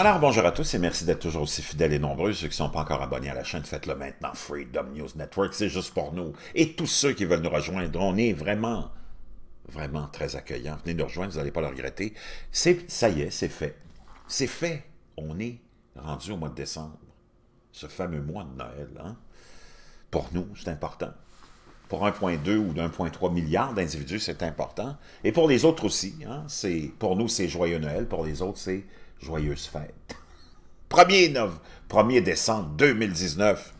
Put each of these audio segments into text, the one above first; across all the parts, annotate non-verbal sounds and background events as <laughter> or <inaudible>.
Alors bonjour à tous et merci d'être toujours aussi fidèles et nombreux. Ceux qui ne sont pas encore abonnés à la chaîne, faites-le maintenant. Freedom News Network, c'est juste pour nous. Et tous ceux qui veulent nous rejoindre, on est vraiment, vraiment très accueillants. Venez nous rejoindre, vous n'allez pas le regretter. ça y est, c'est fait. C'est fait. On est rendu au mois de décembre. Ce fameux mois de Noël, hein? Pour nous, c'est important pour 1,2 ou 1,3 milliard d'individus, c'est important. Et pour les autres aussi. Hein, pour nous, c'est Joyeux Noël. Pour les autres, c'est Joyeuse Fête. 1er, <laughs> décembre 2019,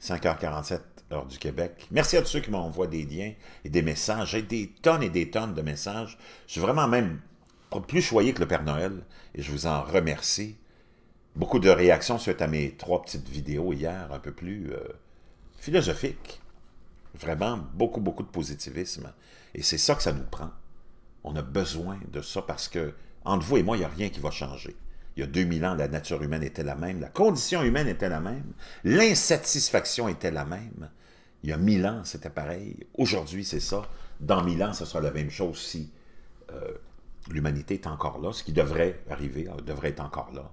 5h47, heure du Québec. Merci à tous ceux qui m'envoient des liens et des messages. J'ai des tonnes et des tonnes de messages. Je suis vraiment même plus choyé que le Père Noël et je vous en remercie. Beaucoup de réactions suite à mes trois petites vidéos hier, un peu plus euh, philosophiques. Vraiment, beaucoup, beaucoup de positivisme. Et c'est ça que ça nous prend. On a besoin de ça parce que, entre vous et moi, il n'y a rien qui va changer. Il y a 2000 ans, la nature humaine était la même, la condition humaine était la même, l'insatisfaction était la même. Il y a 1000 ans, c'était pareil. Aujourd'hui, c'est ça. Dans 1000 ans, ce sera la même chose si euh, l'humanité est encore là, ce qui devrait arriver, euh, devrait être encore là,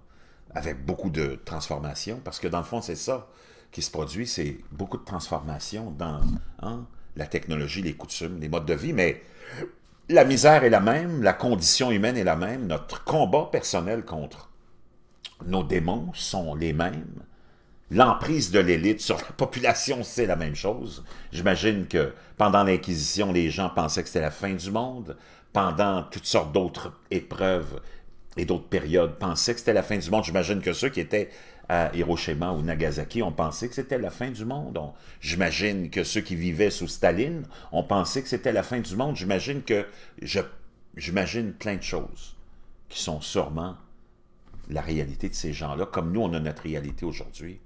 avec beaucoup de transformations, parce que dans le fond, c'est ça qui se produit, c'est beaucoup de transformations dans hein, la technologie, les coutumes, les modes de vie, mais la misère est la même, la condition humaine est la même, notre combat personnel contre nos démons sont les mêmes, l'emprise de l'élite sur la population, c'est la même chose. J'imagine que pendant l'Inquisition, les gens pensaient que c'était la fin du monde, pendant toutes sortes d'autres épreuves, et d'autres périodes pensaient que c'était la fin du monde. J'imagine que ceux qui étaient à Hiroshima ou Nagasaki ont pensé que c'était la fin du monde. J'imagine que ceux qui vivaient sous Staline ont pensé que c'était la fin du monde. J'imagine que j'imagine plein de choses qui sont sûrement la réalité de ces gens-là, comme nous, on a notre réalité aujourd'hui.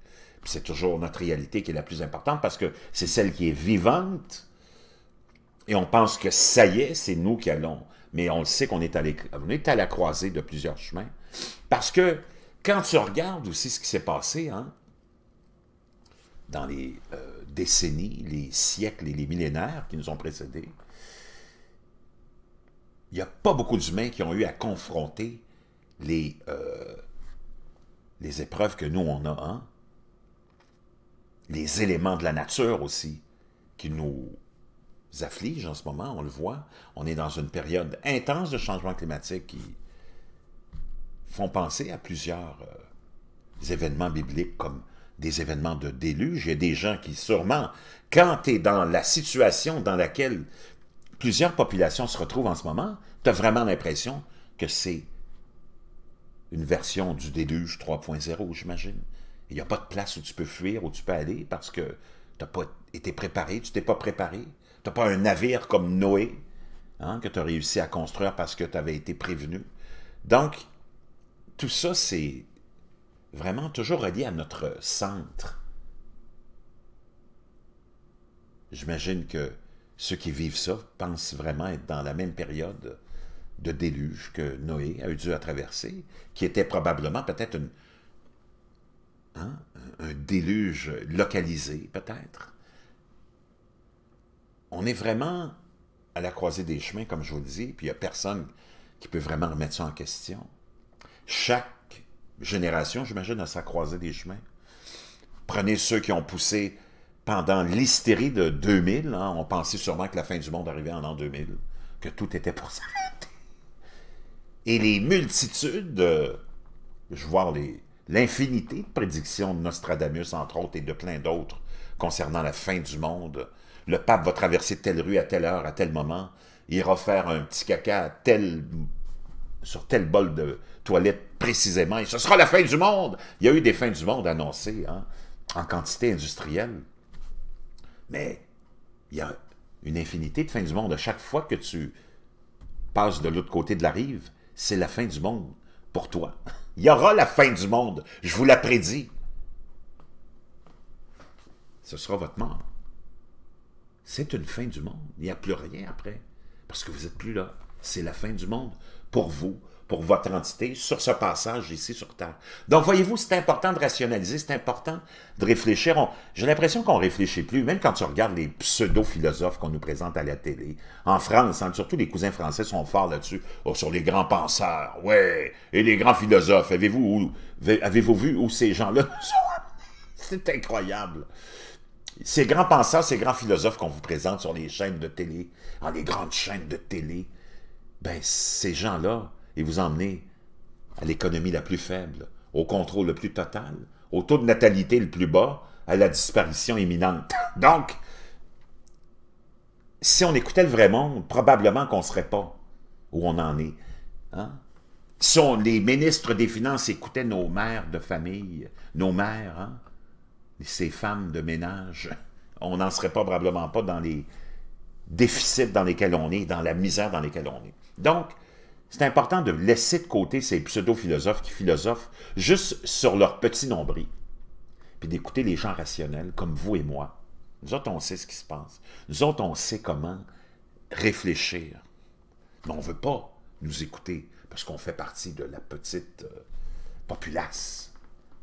C'est toujours notre réalité qui est la plus importante parce que c'est celle qui est vivante et on pense que ça y est, c'est nous qui allons mais on le sait qu'on est, à est à la croisée de plusieurs chemins. Parce que quand tu regardes aussi ce qui s'est passé hein, dans les euh, décennies, les siècles et les millénaires qui nous ont précédés, il n'y a pas beaucoup d'humains qui ont eu à confronter les, euh, les épreuves que nous, on a. Hein. Les éléments de la nature aussi qui nous afflige en ce moment, on le voit. On est dans une période intense de changement climatique qui font penser à plusieurs euh, événements bibliques comme des événements de déluge. Il y a des gens qui sûrement, quand tu es dans la situation dans laquelle plusieurs populations se retrouvent en ce moment, tu as vraiment l'impression que c'est une version du déluge 3.0, j'imagine. Il n'y a pas de place où tu peux fuir, où tu peux aller parce que tu n'as pas été préparé, tu t'es pas préparé n'as pas un navire comme Noé hein, que tu as réussi à construire parce que tu avais été prévenu. Donc, tout ça, c'est vraiment toujours relié à notre centre. J'imagine que ceux qui vivent ça pensent vraiment être dans la même période de déluge que Noé a eu dû à traverser, qui était probablement peut-être hein, un déluge localisé, peut-être on est vraiment à la croisée des chemins, comme je vous le dis, puis il n'y a personne qui peut vraiment remettre ça en question. Chaque génération, j'imagine, a sa croisée des chemins. Prenez ceux qui ont poussé pendant l'hystérie de 2000. Hein. on pensait sûrement que la fin du monde arrivait en l'an 2000, que tout était pour s'arrêter. Et les multitudes, je je vois l'infinité de prédictions de Nostradamus, entre autres, et de plein d'autres concernant la fin du monde, le pape va traverser telle rue à telle heure, à tel moment, il ira faire un petit caca tel, sur tel bol de toilette précisément, et ce sera la fin du monde. Il y a eu des fins du monde annoncées hein, en quantité industrielle, mais il y a une infinité de fins du monde. À chaque fois que tu passes de l'autre côté de la rive, c'est la fin du monde pour toi. <laughs> Il y aura la fin du monde, je vous la prédis. Ce sera votre mort c'est une fin du monde. Il n'y a plus rien après, parce que vous n'êtes plus là. C'est la fin du monde pour vous, pour votre entité, sur ce passage ici sur Terre. Donc, voyez-vous, c'est important de rationaliser, c'est important de réfléchir. J'ai l'impression qu'on ne réfléchit plus, même quand tu regardes les pseudo-philosophes qu'on nous présente à la télé. En France, hein, surtout les cousins français sont forts là-dessus, oh, sur les grands penseurs, ouais, et les grands philosophes. Avez-vous avez, vu où ces gens-là <laughs> C'est incroyable. Ces grands penseurs, ces grands philosophes qu'on vous présente sur les chaînes de télé, dans les grandes chaînes de télé, ben ces gens-là, ils vous emmenez à l'économie la plus faible, au contrôle le plus total, au taux de natalité le plus bas, à la disparition imminente. <laughs> Donc, si on écoutait le vrai monde, probablement qu'on ne serait pas où on en est. Hein? Si les ministres des Finances écoutaient nos mères de famille, nos mères, hein? ces femmes de ménage, on n'en serait probablement pas dans les déficits dans lesquels on est, dans la misère dans lesquels on est. Donc, c'est important de laisser de côté ces pseudo-philosophes qui philosophent juste sur leur petit nombril, puis d'écouter les gens rationnels comme vous et moi. Nous autres, on sait ce qui se passe. Nous autres, on sait comment réfléchir. Mais on ne veut pas nous écouter parce qu'on fait partie de la petite euh, populace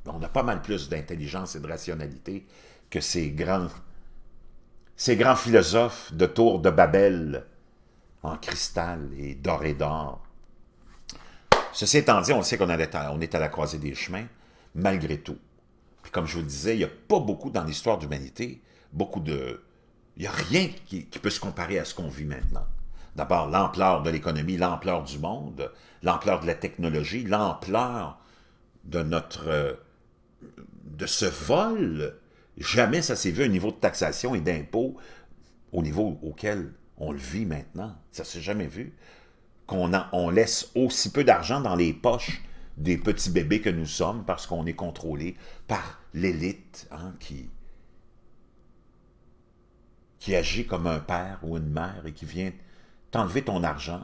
on a pas mal plus d'intelligence et de rationalité que ces grands, ces grands philosophes de tour de Babel en cristal et doré d'or. Ceci étant dit, on sait qu'on est à la croisée des chemins, malgré tout. Puis comme je vous le disais, il n'y a pas beaucoup dans l'histoire d'humanité beaucoup de... Il n'y a rien qui, qui peut se comparer à ce qu'on vit maintenant. D'abord, l'ampleur de l'économie, l'ampleur du monde, l'ampleur de la technologie, l'ampleur de notre euh, de ce vol, jamais ça s'est vu un niveau de taxation et d'impôts au niveau auquel on le vit maintenant. Ça s'est jamais vu. Qu'on on laisse aussi peu d'argent dans les poches des petits bébés que nous sommes parce qu'on est contrôlé par l'élite hein, qui, qui agit comme un père ou une mère et qui vient t'enlever ton argent,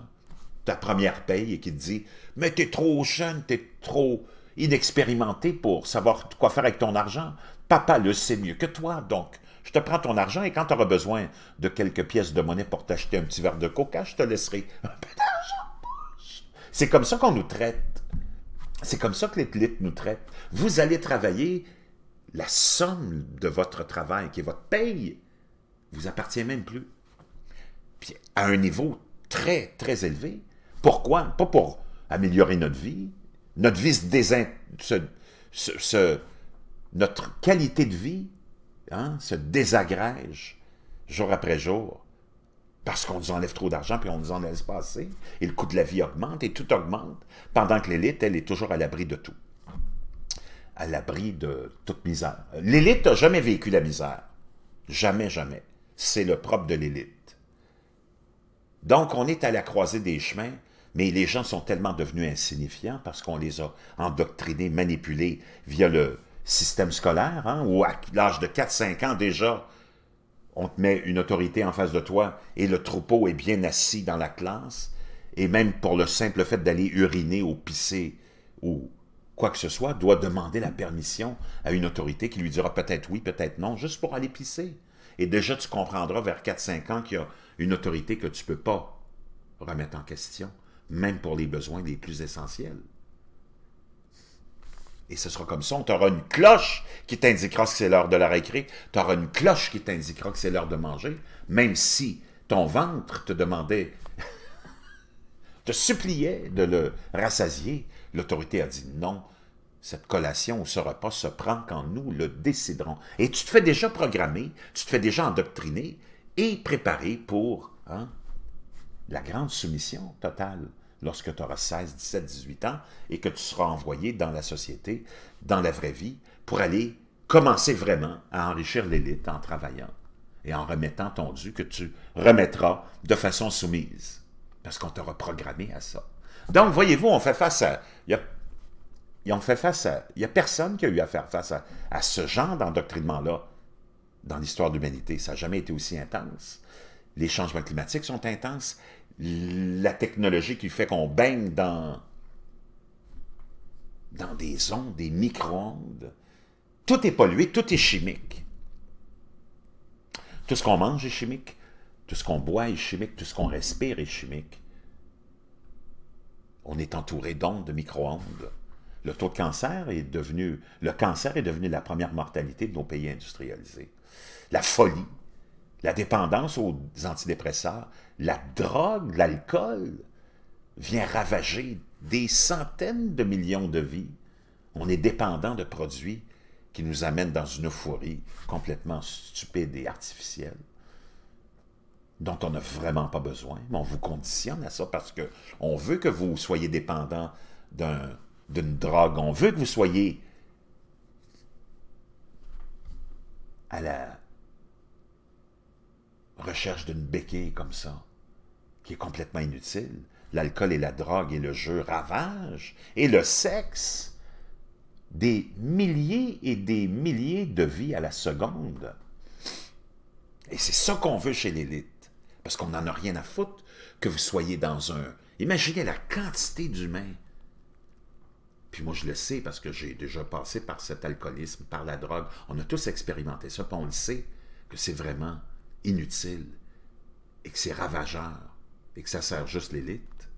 ta première paye et qui te dit « Mais t'es trop jeune, t'es trop... » inexpérimenté pour savoir quoi faire avec ton argent. Papa le sait mieux que toi, donc je te prends ton argent et quand tu auras besoin de quelques pièces de monnaie pour t'acheter un petit verre de coca, je te laisserai un peu d'argent. C'est comme ça qu'on nous traite. C'est comme ça que l'élite nous traite. Vous allez travailler, la somme de votre travail, qui est votre paye, vous appartient même plus. Puis à un niveau très, très élevé. Pourquoi? Pas pour améliorer notre vie, notre vie Notre qualité de vie hein, se désagrège jour après jour parce qu'on nous enlève trop d'argent puis on nous en laisse passer. Et le coût de la vie augmente et tout augmente pendant que l'élite, elle est toujours à l'abri de tout. À l'abri de toute misère. L'élite n'a jamais vécu la misère. Jamais, jamais. C'est le propre de l'élite. Donc, on est à la croisée des chemins mais les gens sont tellement devenus insignifiants parce qu'on les a endoctrinés, manipulés via le système scolaire, hein, où à l'âge de 4-5 ans déjà, on te met une autorité en face de toi et le troupeau est bien assis dans la classe, et même pour le simple fait d'aller uriner ou pisser ou quoi que ce soit, doit demander la permission à une autorité qui lui dira peut-être oui, peut-être non, juste pour aller pisser. Et déjà, tu comprendras vers 4-5 ans qu'il y a une autorité que tu ne peux pas remettre en question même pour les besoins les plus essentiels. Et ce sera comme ça, on t'aura une cloche qui t'indiquera que c'est l'heure de la récré, tu auras une cloche qui t'indiquera que c'est l'heure de manger, même si ton ventre te demandait, <laughs> te suppliait de le rassasier, l'autorité a dit non, cette collation ou ce repas se prend quand nous le déciderons. Et tu te fais déjà programmer, tu te fais déjà endoctriner et préparer pour hein, la grande soumission totale lorsque tu auras 16, 17, 18 ans et que tu seras envoyé dans la société, dans la vraie vie, pour aller commencer vraiment à enrichir l'élite en travaillant et en remettant ton dû que tu remettras de façon soumise, parce qu'on t'aura programmé à ça. Donc, voyez-vous, on fait face à... Y fait face à... Il n'y a personne qui a eu à faire face à, à ce genre d'endoctrinement-là dans l'histoire de l'humanité. Ça n'a jamais été aussi intense. Les changements climatiques sont intenses la technologie qui fait qu'on baigne dans, dans des ondes, des micro-ondes. Tout est pollué, tout est chimique. Tout ce qu'on mange est chimique, tout ce qu'on boit est chimique, tout ce qu'on respire est chimique. On est entouré d'ondes, de micro-ondes. Le taux de cancer est devenu, le cancer est devenu la première mortalité de nos pays industrialisés. La folie la dépendance aux antidépresseurs, la drogue, l'alcool, vient ravager des centaines de millions de vies. On est dépendant de produits qui nous amènent dans une euphorie complètement stupide et artificielle, dont on n'a vraiment pas besoin, mais on vous conditionne à ça parce qu'on veut que vous soyez dépendant d'une drogue, on veut que vous soyez à la recherche d'une béquille comme ça, qui est complètement inutile. L'alcool et la drogue et le jeu ravagent, et le sexe, des milliers et des milliers de vies à la seconde. Et c'est ça qu'on veut chez l'élite, parce qu'on n'en a rien à foutre que vous soyez dans un... Imaginez la quantité d'humains. Puis moi, je le sais parce que j'ai déjà passé par cet alcoolisme, par la drogue. On a tous expérimenté ça, puis on le sait que c'est vraiment inutile et que c'est ravageur et que ça sert juste l'élite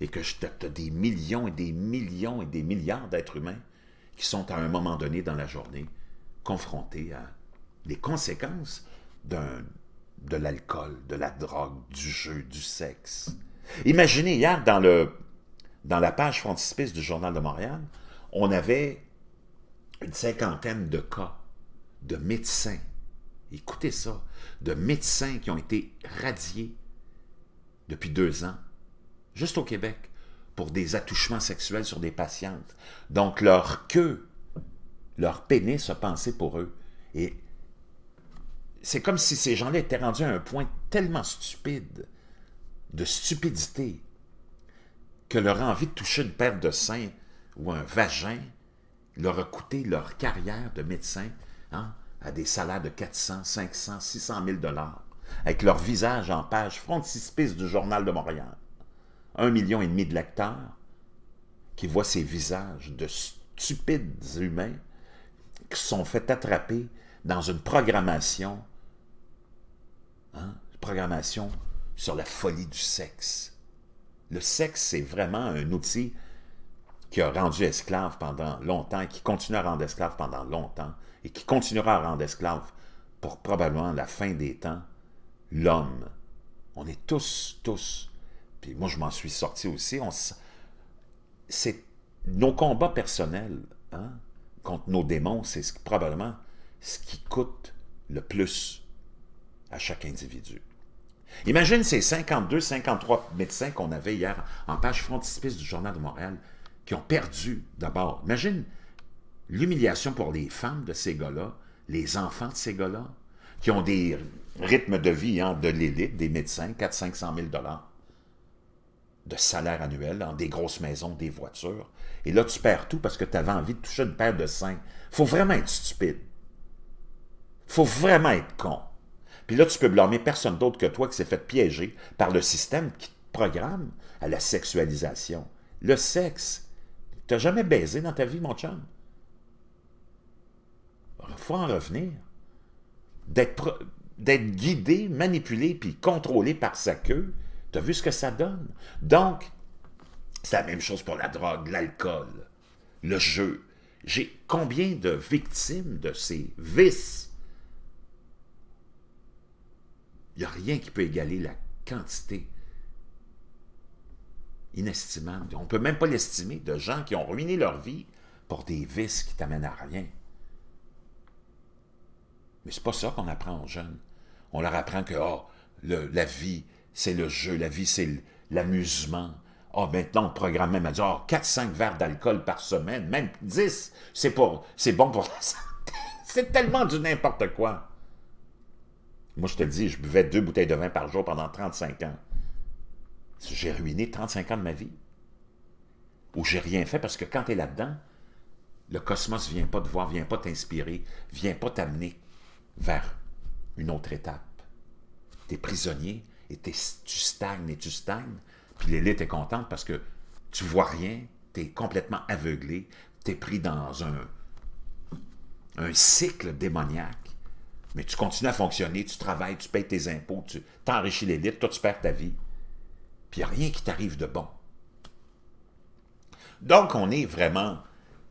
et que je as des millions et des millions et des milliards d'êtres humains qui sont à un moment donné dans la journée confrontés à les conséquences de l'alcool, de la drogue, du jeu, du sexe. Imaginez, hier, dans, le, dans la page frontispice du Journal de Montréal, on avait une cinquantaine de cas de médecins écoutez ça, de médecins qui ont été radiés depuis deux ans, juste au Québec, pour des attouchements sexuels sur des patientes. Donc leur queue, leur pénis a pensé pour eux. Et c'est comme si ces gens-là étaient rendus à un point tellement stupide, de stupidité, que leur envie de toucher une paire de seins ou un vagin leur a coûté leur carrière de médecin. Hein? à des salaires de 400, 500, 600 000 dollars, avec leur visage en page frontispice du Journal de Montréal. Un million et demi de lecteurs qui voient ces visages de stupides humains qui sont fait attraper dans une programmation, hein, programmation sur la folie du sexe. Le sexe, c'est vraiment un outil qui a rendu esclave pendant longtemps, et qui continue à rendre esclave pendant longtemps et qui continuera à rendre esclave pour probablement la fin des temps, l'homme. On est tous, tous. Puis moi, je m'en suis sorti aussi. On c'est nos combats personnels hein, contre nos démons, c'est probablement ce qui coûte le plus à chaque individu. Imagine ces 52, 53 médecins qu'on avait hier en page frontispice du Journal de Montréal qui ont perdu d'abord. Imagine l'humiliation pour les femmes de ces gars-là, les enfants de ces gars-là, qui ont des rythmes de vie hein, de l'élite, des médecins, 400-500 000 de salaire annuel, dans des grosses maisons, des voitures. Et là, tu perds tout parce que tu avais envie de toucher une paire de seins. faut vraiment être stupide. faut vraiment être con. Puis là, tu peux blâmer personne d'autre que toi qui s'est fait piéger par le système qui te programme à la sexualisation. Le sexe. T'as jamais baisé dans ta vie, mon chum? faut en revenir. D'être guidé, manipulé, puis contrôlé par sa queue, tu as vu ce que ça donne? Donc, c'est la même chose pour la drogue, l'alcool, le jeu. J'ai combien de victimes de ces vices? Il n'y a rien qui peut égaler la quantité inestimable. On ne peut même pas l'estimer de gens qui ont ruiné leur vie pour des vices qui t'amènent à rien. Mais c'est pas ça qu'on apprend aux jeunes. On leur apprend que oh, la vie, c'est le jeu, la vie, c'est l'amusement. Ah, maintenant, on programme même à dire 4-5 ah, verres d'alcool par semaine, même 10, c'est c'est bon pour la <laughs> santé. c'est tellement du n'importe quoi. Moi, je te dis, je buvais deux bouteilles de vin par jour pendant 35 ans. J'ai ruiné 35 ans de ma vie. Ou j'ai rien fait parce que quand tu es là-dedans, le cosmos ne vient pas te voir, ne vient pas t'inspirer, ne vient pas t'amener vers une autre étape. Tu es prisonnier et tu stagnes et tu stagnes. Puis l'élite est contente parce que tu vois rien, tu es complètement aveuglé, tu es pris dans un, un cycle démoniaque. Mais tu continues à fonctionner, tu travailles, tu payes tes impôts, tu t'enrichis l'élite, toi tu perds ta vie. Puis il n'y a rien qui t'arrive de bon. Donc on est vraiment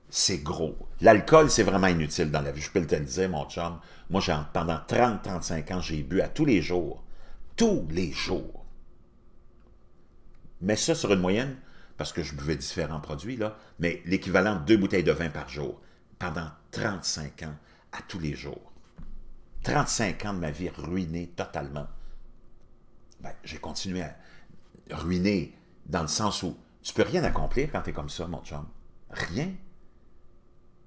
c'est gros. L'alcool, c'est vraiment inutile dans la vie. Je peux te le dire, mon chum. Moi, pendant 30-35 ans, j'ai bu à tous les jours. Tous les jours. Mais ça sur une moyenne, parce que je buvais différents produits, là, mais l'équivalent de deux bouteilles de vin par jour, pendant 35 ans, à tous les jours. 35 ans de ma vie ruinée totalement. Ben, j'ai continué à ruiner dans le sens où tu peux rien accomplir quand tu es comme ça, mon chum. Rien.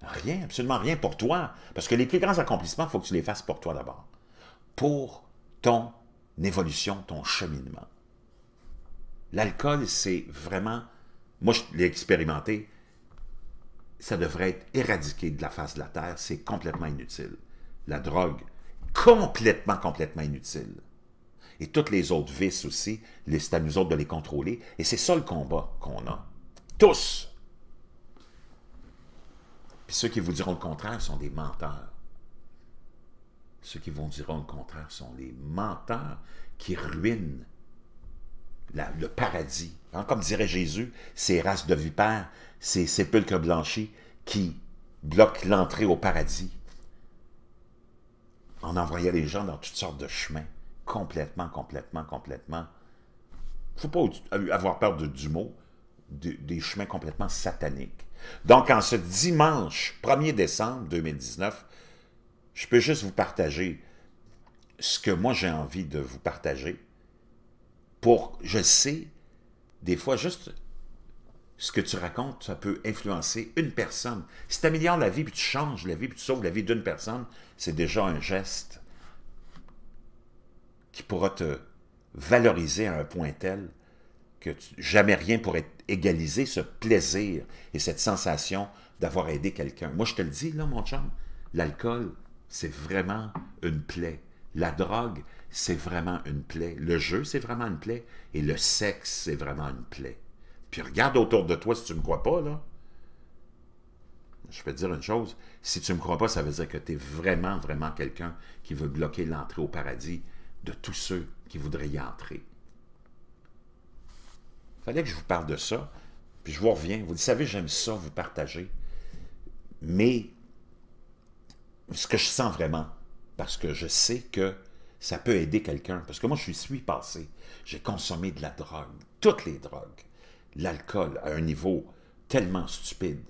Rien, absolument rien pour toi. Parce que les plus grands accomplissements, il faut que tu les fasses pour toi d'abord. Pour ton évolution, ton cheminement. L'alcool, c'est vraiment... Moi, je l'ai expérimenté. Ça devrait être éradiqué de la face de la Terre. C'est complètement inutile. La drogue, complètement, complètement inutile. Et toutes les autres vices aussi, c'est à nous autres de les contrôler. Et c'est ça le combat qu'on a. Tous! ceux qui vous diront le contraire sont des menteurs. Ceux qui vous diront le contraire sont des menteurs qui ruinent le paradis. Hein, comme dirait Jésus, ces races de vipères, ces sépulcres blanchis qui bloquent l'entrée au paradis. On envoyant les gens dans toutes sortes de chemins, complètement, complètement, complètement. Il ne faut pas avoir peur de, du mot, des chemins complètement sataniques. Donc, en ce dimanche 1er décembre 2019, je peux juste vous partager ce que moi j'ai envie de vous partager pour, je sais, des fois juste ce que tu racontes, ça peut influencer une personne. Si tu améliores la vie, puis tu changes la vie, puis tu sauves la vie d'une personne, c'est déjà un geste qui pourra te valoriser à un point tel que jamais rien pourrait égaliser ce plaisir et cette sensation d'avoir aidé quelqu'un. Moi, je te le dis, là, mon chum, l'alcool, c'est vraiment une plaie. La drogue, c'est vraiment une plaie. Le jeu, c'est vraiment une plaie. Et le sexe, c'est vraiment une plaie. Puis regarde autour de toi si tu ne me crois pas, là. Je peux te dire une chose, si tu ne me crois pas, ça veut dire que tu es vraiment, vraiment quelqu'un qui veut bloquer l'entrée au paradis de tous ceux qui voudraient y entrer fallait que je vous parle de ça. Puis je vous reviens. Vous savez, j'aime ça, vous partager. Mais ce que je sens vraiment, parce que je sais que ça peut aider quelqu'un. Parce que moi, je suis passé. J'ai consommé de la drogue, toutes les drogues, l'alcool à un niveau tellement stupide.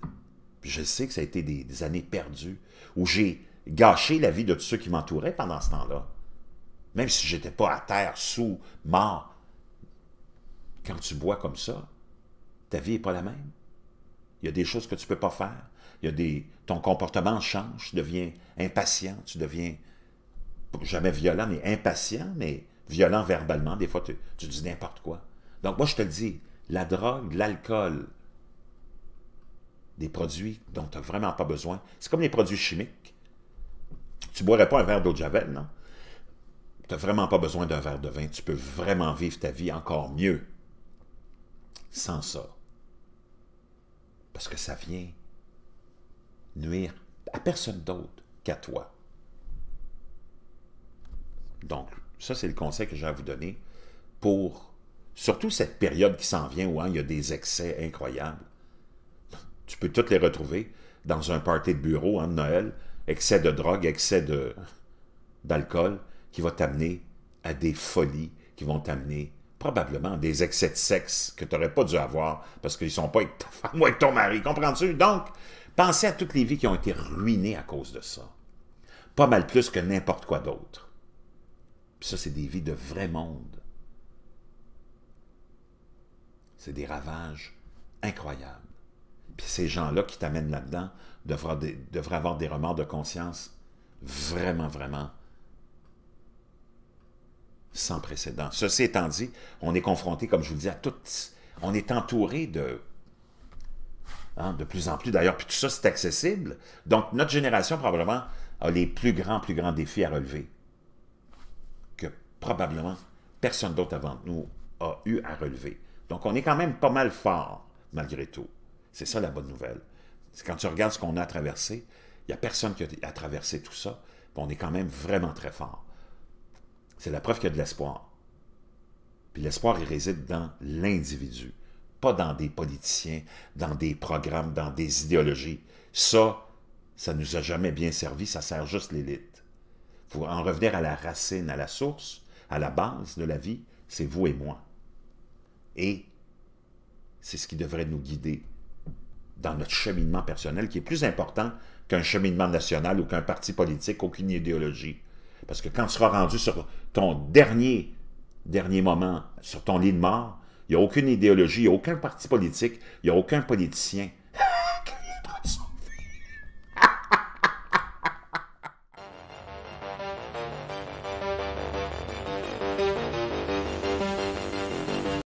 je sais que ça a été des, années perdues où j'ai gâché la vie de tous ceux qui m'entouraient pendant ce temps-là. Même si j'étais pas à terre, sous, mort, quand tu bois comme ça, ta vie n'est pas la même. Il y a des choses que tu ne peux pas faire. y des, ton comportement change, tu deviens impatient, tu deviens jamais violent, mais impatient, mais violent verbalement. Des fois, tu, tu dis n'importe quoi. Donc, moi, je te le dis, la drogue, l'alcool, des produits dont tu n'as vraiment pas besoin, c'est comme les produits chimiques. Tu ne boirais pas un verre d'eau de Javel, non? Tu n'as vraiment pas besoin d'un verre de vin. Tu peux vraiment vivre ta vie encore mieux sans ça. Parce que ça vient nuire à personne d'autre qu'à toi. Donc, ça, c'est le conseil que j'ai à vous donner pour surtout cette période qui s'en vient où hein, il y a des excès incroyables. Tu peux toutes les retrouver dans un party de bureau en hein, Noël, excès de drogue, excès d'alcool, qui va t'amener à des folies, qui vont t'amener probablement des excès de sexe que tu n'aurais pas dû avoir parce qu'ils sont pas avec ta femme ou avec ton mari, comprends-tu? Donc, pensez à toutes les vies qui ont été ruinées à cause de ça. Pas mal plus que n'importe quoi d'autre. Ça, c'est des vies de vrai monde. C'est des ravages incroyables. Puis ces gens-là qui t'amènent là-dedans devraient avoir des remords de conscience vraiment, vraiment sans précédent. Ceci étant dit, on est confronté, comme je vous le dis, à toutes... On est entouré de... Hein, de plus en plus, d'ailleurs, puis tout ça, c'est accessible. Donc, notre génération, probablement, a les plus grands, plus grands défis à relever que probablement personne d'autre avant nous a eu à relever. Donc, on est quand même pas mal fort, malgré tout. C'est ça la bonne nouvelle. C'est quand tu regardes ce qu'on a traversé, il n'y a personne qui a, traversé tout ça, on est quand même vraiment très fort. C'est la preuve qu'il y a de l'espoir. Puis l'espoir, il réside dans l'individu, pas dans des politiciens, dans des programmes, dans des idéologies. Ça, ça ne nous a jamais bien servi, ça sert juste l'élite. Pour en revenir à la racine, à la source, à la base de la vie, c'est vous et moi. Et c'est ce qui devrait nous guider dans notre cheminement personnel, qui est plus important qu'un cheminement national ou qu'un parti politique, aucune idéologie. Parce que quand tu seras rendu sur ton dernier, dernier moment, sur ton lit de mort, il n'y a aucune idéologie, il n'y a aucun parti politique, il n'y a aucun politicien.